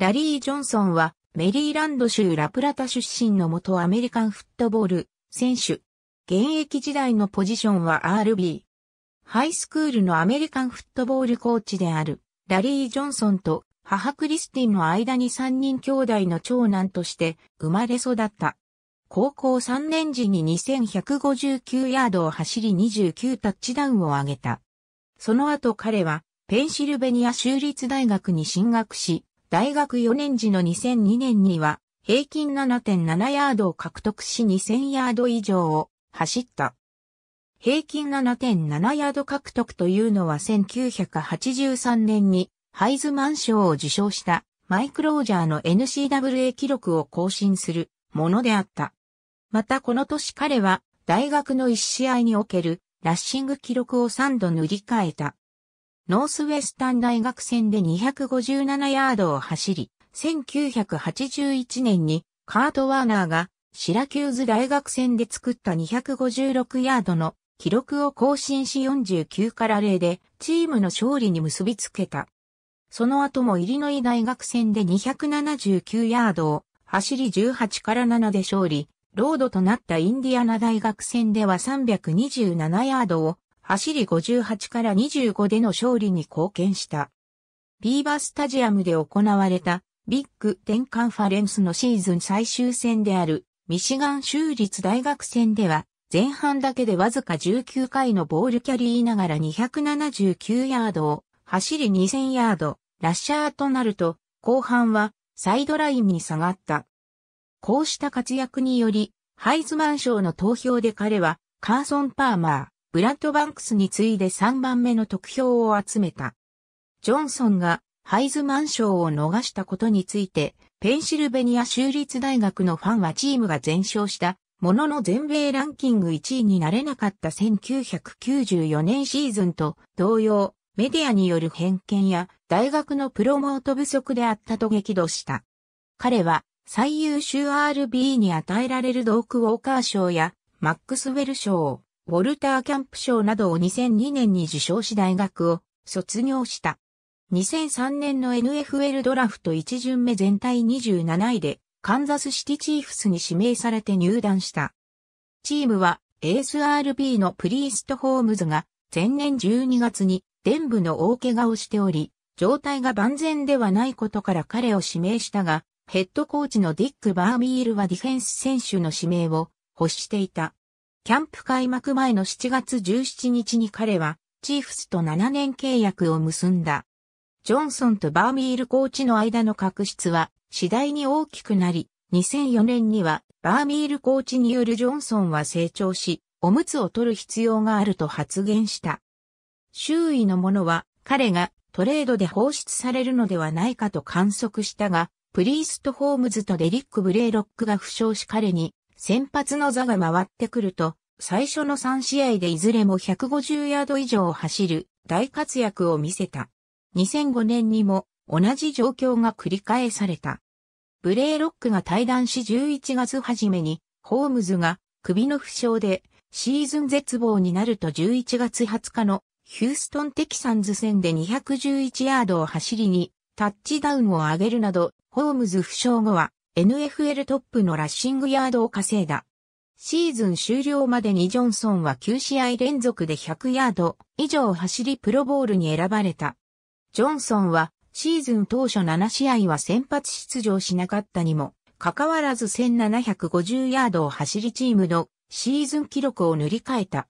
ラリー・ジョンソンはメリーランド州ラプラタ出身の元アメリカンフットボール選手。現役時代のポジションは RB。ハイスクールのアメリカンフットボールコーチであるラリー・ジョンソンと母クリスティンの間に3人兄弟の長男として生まれ育った。高校3年時に2159ヤードを走り29タッチダウンを挙げた。その後彼はペンシルベニア州立大学に進学し、大学4年時の2002年には、平均7.7ヤードを獲得し2000ヤード以上を走った。平均7.7ヤード獲得というのは1983年にハイズマン賞を受賞したマイク・ロージャーの n c w a 記録を更新するものであった。またこの年彼は大学の1試合におけるラッシング記録を3度塗り替えた。ノースウェスタン大学戦で257ヤードを走り、1981年にカート・ワーナーがシラキューズ大学戦で作った256ヤードの記録を更新し49から0でチームの勝利に結びつけた。その後もイリノイ大学戦で279ヤードを走り18から7で勝利、ロードとなったインディアナ大学戦では327ヤードを走り58から25での勝利に貢献した。ビーバースタジアムで行われたビッグ10カンファレンスのシーズン最終戦であるミシガン州立大学戦では前半だけでわずか19回のボールキャリーながら279ヤードを走り2000ヤードラッシャーとなると後半はサイドラインに下がった。こうした活躍によりハイズマン賞の投票で彼はカーソン・パーマー、ブラッドバンクスに次いで3番目の得票を集めた。ジョンソンがハイズマン賞を逃したことについて、ペンシルベニア州立大学のファンはチームが全勝したものの全米ランキング1位になれなかった1994年シーズンと同様、メディアによる偏見や大学のプロモート不足であったと激怒した。彼は最優秀 RB に与えられるドーク・ウォーカー賞やマックスウェル賞、ウォルター・キャンプ賞などを2002年に受賞し大学を卒業した。2003年の NFL ドラフト1巡目全体27位でカンザスシティチーフスに指名されて入団した。チームは ASRB のプリースト・ホームズが前年12月に伝部の大怪我をしており、状態が万全ではないことから彼を指名したが、ヘッドコーチのディック・バーミールはディフェンス選手の指名を欲していた。キャンプ開幕前の7月17日に彼は、チーフスと7年契約を結んだ。ジョンソンとバーミールコーチの間の確執は次第に大きくなり、2004年にはバーミールコーチによるジョンソンは成長し、おむつを取る必要があると発言した。周囲の者は彼がトレードで放出されるのではないかと観測したが、プリースト・ホームズとデリック・ブレイロックが負傷し彼に先発の座が回ってくると、最初の3試合でいずれも150ヤード以上走る大活躍を見せた。2005年にも同じ状況が繰り返された。ブレイロックが対談し11月初めに、ホームズが首の負傷でシーズン絶望になると11月20日のヒューストンテキサンズ戦で211ヤードを走りにタッチダウンを上げるなど、ホームズ負傷後は NFL トップのラッシングヤードを稼いだ。シーズン終了までにジョンソンは9試合連続で100ヤード以上走りプロボールに選ばれた。ジョンソンはシーズン当初7試合は先発出場しなかったにも、かかわらず1750ヤードを走りチームのシーズン記録を塗り替えた。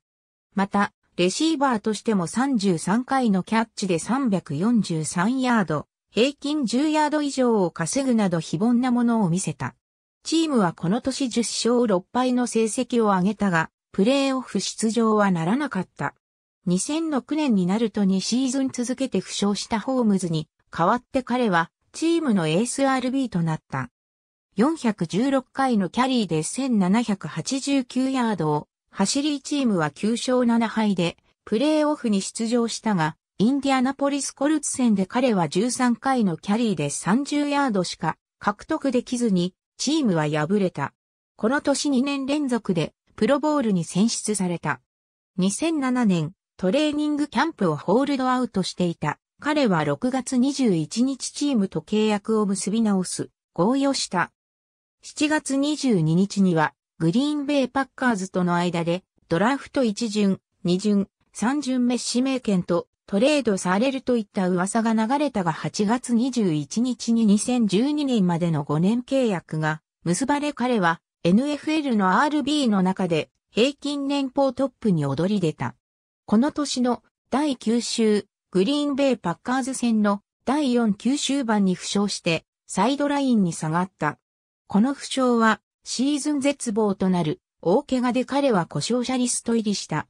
また、レシーバーとしても33回のキャッチで343ヤード、平均10ヤード以上を稼ぐなど非凡なものを見せた。チームはこの年10勝6敗の成績を挙げたが、プレーオフ出場はならなかった。2006年になると2シーズン続けて負傷したホームズに代わって彼はチームのエース RB となった。416回のキャリーで1789ヤードを走りチームは9勝7敗でプレーオフに出場したがインディアナポリスコルツ戦で彼は13回のキャリーで30ヤードしか獲得できずに、チームは敗れた。この年2年連続でプロボールに選出された。2007年、トレーニングキャンプをホールドアウトしていた。彼は6月21日チームと契約を結び直す、合意をした。7月22日には、グリーンベイパッカーズとの間で、ドラフト1巡、2巡、3巡目指名権とトレードされるといった噂が流れたが8月21日に2012年までの5年契約が結ばれ彼は NFL の RB の中で平均年俸トップに躍り出た。この年の第9週グリーンベイパッカーズ戦の第4九州版に負傷してサイドラインに下がった。この負傷はシーズン絶望となる大怪我で彼は故障者リスト入りした。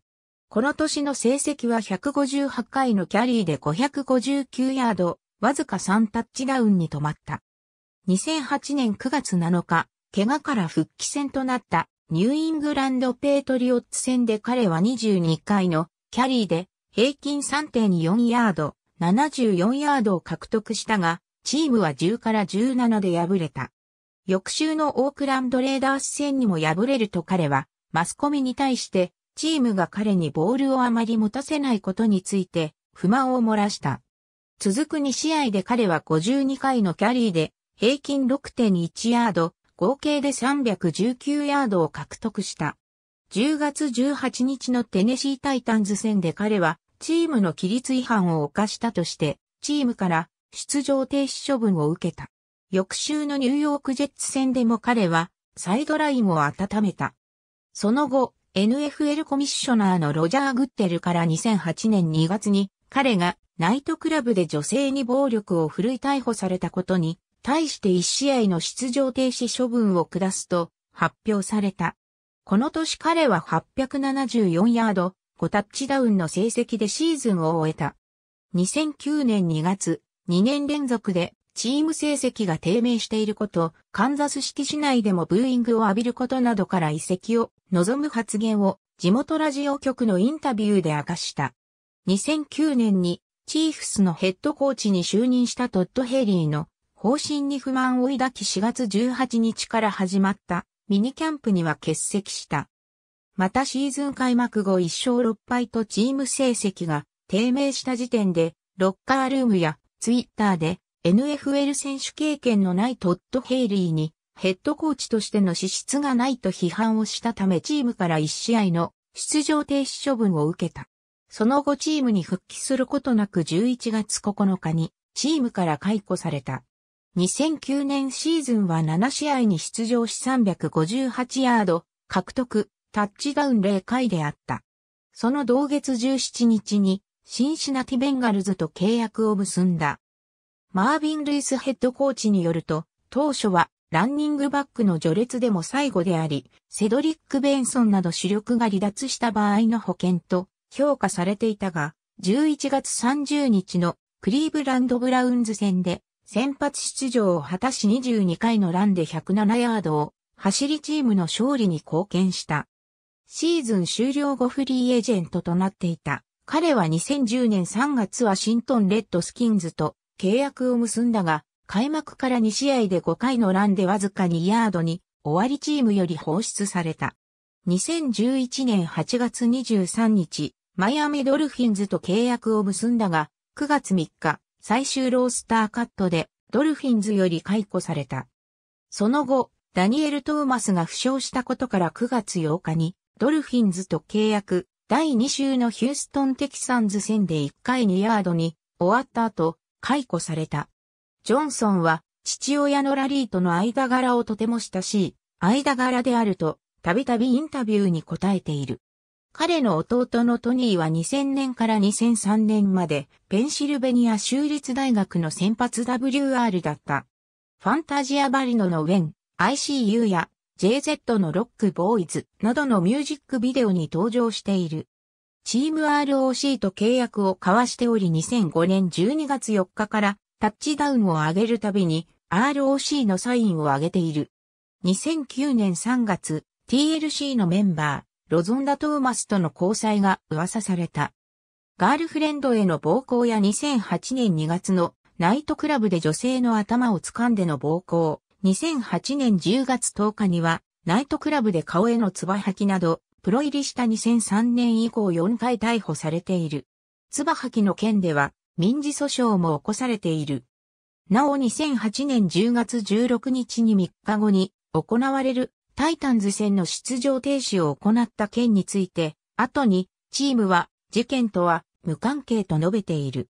この年の成績は158回のキャリーで559ヤード、わずか3タッチダウンに止まった。2008年9月7日、怪我から復帰戦となったニューイングランドペートリオッツ戦で彼は22回のキャリーで平均3.4ヤード、74ヤードを獲得したが、チームは10から17で敗れた。翌週のオークランドレーダース戦にも敗れると彼は、マスコミに対してチームが彼にボールをあまり持たせないことについて不満を漏らした。続く2試合で彼は52回のキャリーで平均6.1ヤード、合計で319ヤードを獲得した。10月18日のテネシータイタンズ戦で彼はチームの規律違反を犯したとして、チームから出場停止処分を受けた。翌週のニューヨークジェッツ戦でも彼はサイドラインを温めた。その後、NFL コミッショナーのロジャー・グッテルから2008年2月に彼がナイトクラブで女性に暴力を振るい逮捕されたことに対して1試合の出場停止処分を下すと発表された。この年彼は874ヤード5タッチダウンの成績でシーズンを終えた。2009年2月、2年連続でチーム成績が低迷していること、カンザス式市内でもブーイングを浴びることなどから移籍を望む発言を地元ラジオ局のインタビューで明かした。2009年にチーフスのヘッドコーチに就任したトッド・ヘイリーの方針に不満を抱き4月18日から始まったミニキャンプには欠席した。またシーズン開幕後1勝6敗とチーム成績が低迷した時点でロッカールームやツイッターで NFL 選手経験のないトッド・ヘイリーにヘッドコーチとしての資質がないと批判をしたためチームから1試合の出場停止処分を受けた。その後チームに復帰することなく11月9日にチームから解雇された。2009年シーズンは7試合に出場し358ヤード獲得、タッチダウン0回であった。その同月17日にシンシナティベンガルズと契約を結んだ。マービン・ルイスヘッドコーチによると、当初はランニングバックの序列でも最後であり、セドリック・ベンソンなど主力が離脱した場合の保険と評価されていたが、11月30日のクリーブランド・ブラウンズ戦で先発出場を果たし22回のランで107ヤードを走りチームの勝利に貢献した。シーズン終了後フリーエージェントとなっていた。彼は2010年3月ワシントンレッドスキンズと契約を結んだが、開幕から2試合で5回のランでわずか2ヤードに、終わりチームより放出された。2011年8月23日、マイアミドルフィンズと契約を結んだが、9月3日、最終ロースターカットで、ドルフィンズより解雇された。その後、ダニエル・トーマスが負傷したことから9月8日に、ドルフィンズと契約、第2週のヒューストン・テキサンズ戦で1回2ヤードに、終わった後、解雇された。ジョンソンは父親のラリーとの間柄をとても親しい間柄であるとたびたびインタビューに答えている。彼の弟のトニーは2000年から2003年までペンシルベニア州立大学の先発 WR だった。ファンタジアバリノのウェン、ICU や JZ のロックボーイズなどのミュージックビデオに登場している。チーム ROC と契約を交わしており2005年12月4日からタッチダウンを上げるたびに ROC のサインを上げている。2009年3月、TLC のメンバー、ロゾンダ・トーマスとの交際が噂された。ガールフレンドへの暴行や2008年2月のナイトクラブで女性の頭を掴んでの暴行、2008年10月10日にはナイトクラブで顔へのつば吐きなどプロ入りした2003年以降4回逮捕されている。つばはきの件では民事訴訟も起こされている。なお2008年10月16日に3日後に行われるタイタンズ戦の出場停止を行った件について、後にチームは事件とは無関係と述べている。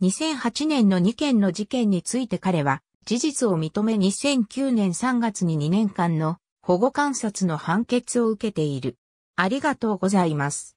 2008年の2件の事件について彼は事実を認め2009年3月に2年間の保護観察の判決を受けている。ありがとうございます。